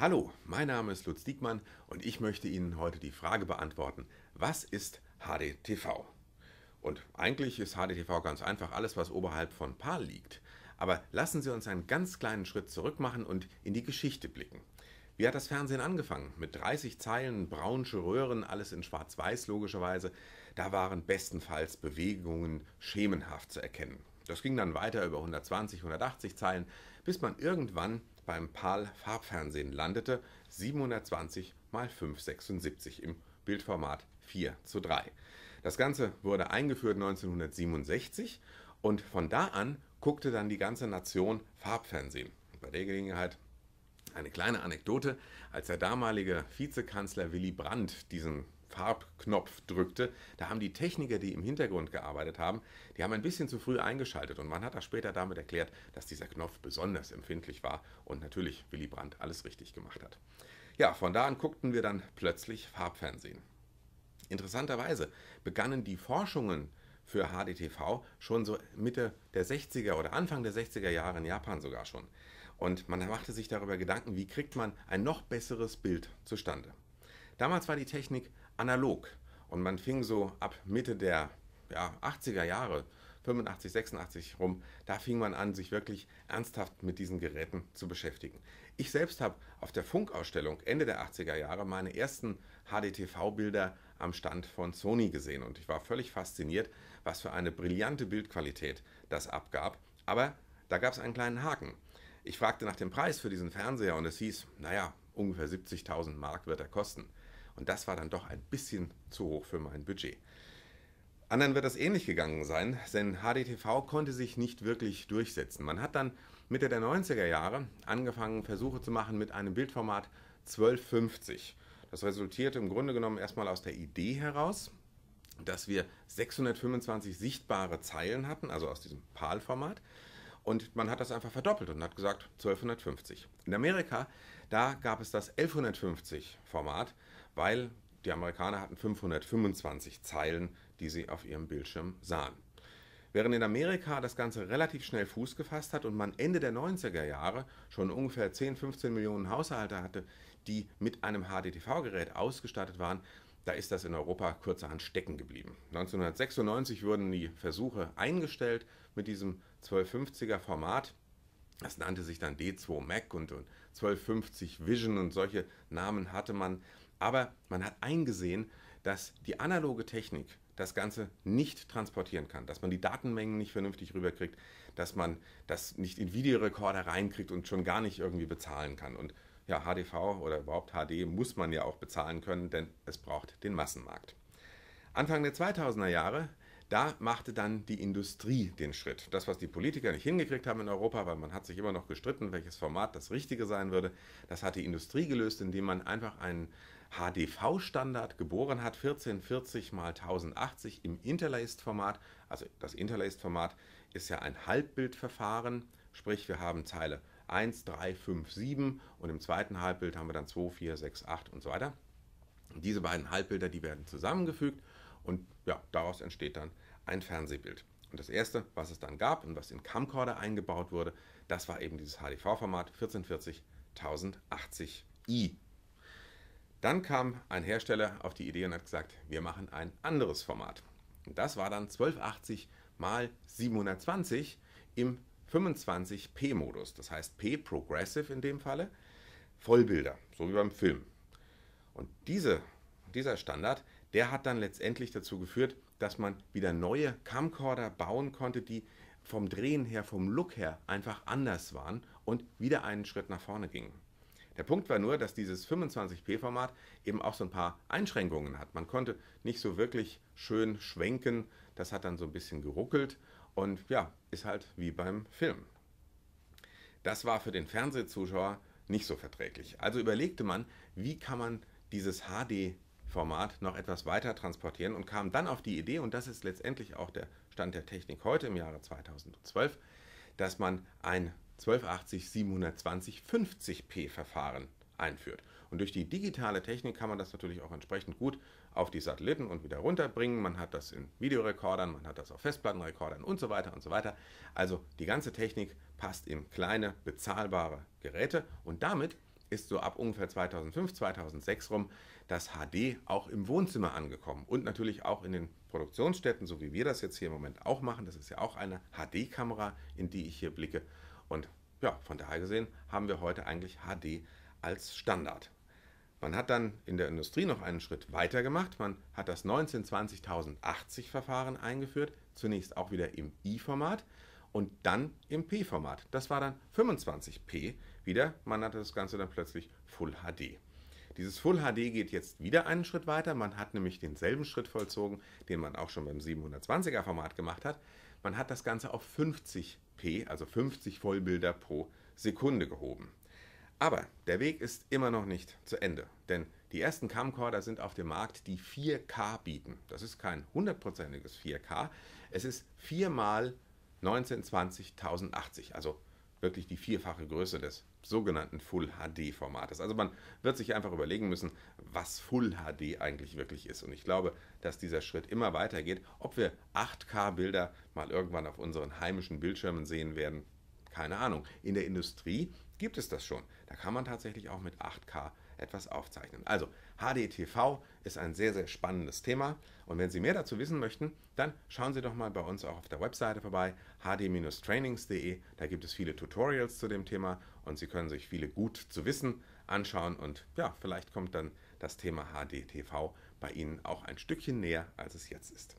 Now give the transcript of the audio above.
Hallo, mein Name ist Lutz Diekmann und ich möchte Ihnen heute die Frage beantworten, was ist HDTV? Und eigentlich ist HDTV ganz einfach alles, was oberhalb von PAL liegt. Aber lassen Sie uns einen ganz kleinen Schritt zurück machen und in die Geschichte blicken. Wie hat das Fernsehen angefangen? Mit 30 Zeilen, braunsche Röhren, alles in schwarz-weiß logischerweise. Da waren bestenfalls Bewegungen schemenhaft zu erkennen. Das ging dann weiter über 120, 180 Zeilen, bis man irgendwann beim PAL-Farbfernsehen landete, 720 x 576 im Bildformat 4 zu 3. Das Ganze wurde eingeführt 1967 und von da an guckte dann die ganze Nation Farbfernsehen. bei der Gelegenheit eine kleine Anekdote. Als der damalige Vizekanzler Willy Brandt diesen Farbknopf drückte, da haben die Techniker, die im Hintergrund gearbeitet haben, die haben ein bisschen zu früh eingeschaltet und man hat das später damit erklärt, dass dieser Knopf besonders empfindlich war und natürlich Willy Brandt alles richtig gemacht hat. Ja, von da an guckten wir dann plötzlich Farbfernsehen. Interessanterweise begannen die Forschungen für HDTV schon so Mitte der 60er oder Anfang der 60er Jahre in Japan sogar schon. Und man machte sich darüber Gedanken, wie kriegt man ein noch besseres Bild zustande. Damals war die Technik analog. Und man fing so ab Mitte der ja, 80er Jahre, 85, 86 rum, da fing man an, sich wirklich ernsthaft mit diesen Geräten zu beschäftigen. Ich selbst habe auf der Funkausstellung Ende der 80er Jahre meine ersten HDTV-Bilder am Stand von Sony gesehen und ich war völlig fasziniert, was für eine brillante Bildqualität das abgab. Aber da gab es einen kleinen Haken. Ich fragte nach dem Preis für diesen Fernseher und es hieß, naja, ungefähr 70.000 Mark wird er kosten. Und das war dann doch ein bisschen zu hoch für mein Budget. Anderen wird das ähnlich gegangen sein, denn HDTV konnte sich nicht wirklich durchsetzen. Man hat dann Mitte der 90er Jahre angefangen, Versuche zu machen mit einem Bildformat 1250. Das resultierte im Grunde genommen erstmal aus der Idee heraus, dass wir 625 sichtbare Zeilen hatten, also aus diesem PAL-Format. Und man hat das einfach verdoppelt und hat gesagt 1250. In Amerika da gab es das 1150-Format, weil die Amerikaner hatten 525 Zeilen, die sie auf ihrem Bildschirm sahen. Während in Amerika das Ganze relativ schnell Fuß gefasst hat und man Ende der 90er Jahre schon ungefähr 10, 15 Millionen Haushalte hatte, die mit einem HDTV-Gerät ausgestattet waren, da ist das in Europa kurzerhand stecken geblieben. 1996 wurden die Versuche eingestellt mit diesem 1250er Format das nannte sich dann D2 Mac und, und 1250 Vision und solche Namen hatte man. Aber man hat eingesehen, dass die analoge Technik das Ganze nicht transportieren kann, dass man die Datenmengen nicht vernünftig rüberkriegt, dass man das nicht in Videorekorder reinkriegt und schon gar nicht irgendwie bezahlen kann. Und ja, HDV oder überhaupt HD muss man ja auch bezahlen können, denn es braucht den Massenmarkt. Anfang der 2000er Jahre da machte dann die Industrie den Schritt. Das, was die Politiker nicht hingekriegt haben in Europa, weil man hat sich immer noch gestritten, welches Format das richtige sein würde, das hat die Industrie gelöst, indem man einfach einen HDV-Standard geboren hat, 1440 x 1080 im Interlaced-Format. Also das Interlaced-Format ist ja ein Halbbildverfahren, sprich wir haben Zeile 1, 3, 5, 7 und im zweiten Halbbild haben wir dann 2, 4, 6, 8 und so weiter. Diese beiden Halbbilder, die werden zusammengefügt und ja, daraus entsteht dann ein Fernsehbild. Und das erste, was es dann gab und was in Camcorder eingebaut wurde, das war eben dieses HDV-Format 1440 1080i. Dann kam ein Hersteller auf die Idee und hat gesagt, wir machen ein anderes Format. Und das war dann 1280 mal 720 im 25p-Modus, das heißt P Progressive in dem Falle, Vollbilder, so wie beim Film. Und diese, dieser Standard, der hat dann letztendlich dazu geführt, dass man wieder neue Camcorder bauen konnte, die vom Drehen her, vom Look her einfach anders waren und wieder einen Schritt nach vorne gingen. Der Punkt war nur, dass dieses 25p-Format eben auch so ein paar Einschränkungen hat. Man konnte nicht so wirklich schön schwenken, das hat dann so ein bisschen geruckelt und ja, ist halt wie beim Film. Das war für den Fernsehzuschauer nicht so verträglich. Also überlegte man, wie kann man dieses HD Format noch etwas weiter transportieren und kam dann auf die Idee, und das ist letztendlich auch der Stand der Technik heute im Jahre 2012, dass man ein 1280 720 50p Verfahren einführt. Und durch die digitale Technik kann man das natürlich auch entsprechend gut auf die Satelliten und wieder runterbringen. Man hat das in Videorekordern, man hat das auf Festplattenrekordern und so weiter und so weiter. Also die ganze Technik passt in kleine, bezahlbare Geräte und damit ist so ab ungefähr 2005, 2006 rum das HD auch im Wohnzimmer angekommen und natürlich auch in den Produktionsstätten, so wie wir das jetzt hier im Moment auch machen. Das ist ja auch eine HD-Kamera, in die ich hier blicke. Und ja, von daher gesehen haben wir heute eigentlich HD als Standard. Man hat dann in der Industrie noch einen Schritt weiter gemacht. Man hat das 1920 20 1080 verfahren eingeführt, zunächst auch wieder im i-Format und dann im p-Format. Das war dann 25p wieder, man hatte das Ganze dann plötzlich Full HD. Dieses Full HD geht jetzt wieder einen Schritt weiter. Man hat nämlich denselben Schritt vollzogen, den man auch schon beim 720er Format gemacht hat. Man hat das Ganze auf 50p, also 50 Vollbilder pro Sekunde gehoben. Aber der Weg ist immer noch nicht zu Ende, denn die ersten Camcorder sind auf dem Markt, die 4K bieten. Das ist kein hundertprozentiges 4K, es ist 4 x 1920 1080, also wirklich die vierfache Größe des sogenannten Full HD Formates. Also man wird sich einfach überlegen müssen, was Full HD eigentlich wirklich ist. Und ich glaube, dass dieser Schritt immer weitergeht. Ob wir 8K Bilder mal irgendwann auf unseren heimischen Bildschirmen sehen werden, keine Ahnung. In der Industrie gibt es das schon. Da kann man tatsächlich auch mit 8K etwas aufzeichnen. Also HDTV ist ein sehr, sehr spannendes Thema. Und wenn Sie mehr dazu wissen möchten, dann schauen Sie doch mal bei uns auch auf der Webseite vorbei, hd-trainings.de. Da gibt es viele Tutorials zu dem Thema und Sie können sich viele gut zu wissen anschauen. Und ja, vielleicht kommt dann das Thema HDTV bei Ihnen auch ein Stückchen näher, als es jetzt ist.